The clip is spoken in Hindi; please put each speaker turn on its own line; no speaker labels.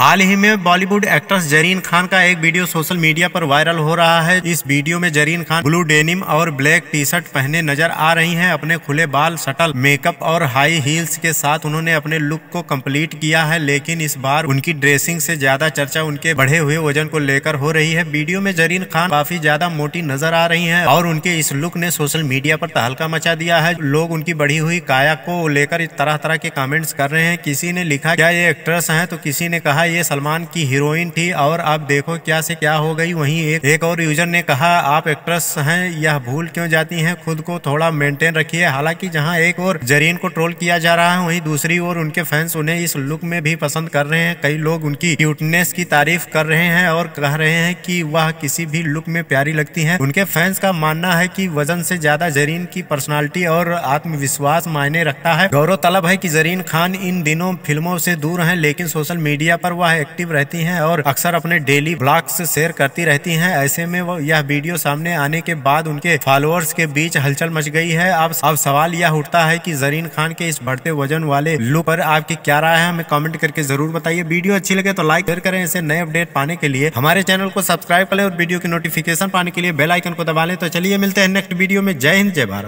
हाल ही में बॉलीवुड एक्ट्रेस जरीन खान का एक वीडियो सोशल मीडिया पर वायरल हो रहा है इस वीडियो में जरीन खान ब्लू डेनिम और ब्लैक टी शर्ट पहने नजर आ रही हैं अपने खुले बाल सटल मेकअप और हाई हील्स के साथ उन्होंने अपने लुक को कंप्लीट किया है लेकिन इस बार उनकी ड्रेसिंग से ज्यादा चर्चा उनके बढ़े हुए वजन को लेकर हो रही है वीडियो में जरीन खान काफी ज्यादा मोटी नजर आ रही है और उनके इस लुक ने सोशल मीडिया पर तहलका मचा दिया है लोग उनकी बढ़ी हुई काया को लेकर तरह तरह के कमेंट्स कर रहे हैं किसी ने लिखा क्या ये एक्ट्रेस है तो किसी ने कहा ये सलमान की हीरोइन थी और अब देखो क्या से क्या हो गई वहीं एक, एक और यूजर ने कहा आप एक्ट्रेस हैं यह भूल क्यों जाती हैं खुद को थोड़ा मेंटेन रखिए हालांकि जहां एक और जरीन को ट्रोल किया जा रहा है वहीं दूसरी ओर उनके फैंस उन्हें इस लुक में भी पसंद कर रहे हैं कई लोग उनकी क्यूटनेस की तारीफ कर रहे हैं और कह रहे हैं कि वह किसी भी लुक में प्यारी लगती है उनके फैंस का मानना है कि वजन से ज्यादा जरीन की पर्सनालिटी और आत्मविश्वास मायने रखता है गौरव तलब है कि जरीन खान इन दिनों फिल्मों से दूर हैं लेकिन सोशल मीडिया पर वह एक्टिव रहती हैं और अक्सर अपने डेली ब्लॉग्स शेयर करती रहती हैं ऐसे में वो यह वीडियो सामने आने के बाद उनके फॉलोअर्स के बीच हलचल मच गई है अब अब सवाल यह उठता है कि जरीन खान के इस बढ़ते वजन वाले लुक पर आपकी क्या राय है हमें कमेंट करके जरूर बताइए वीडियो अच्छी लगे तो लाइक शेयर करें ऐसे नए अपडेट पाने के लिए हमारे चैनल को सब्सक्राइब करें और वीडियो की नोटिफिकेशन पाने के लिए बेलाइकन को दबा लें तो चलिए मिलते हैं नेक्स्ट वीडियो में जय हिंद जय भारत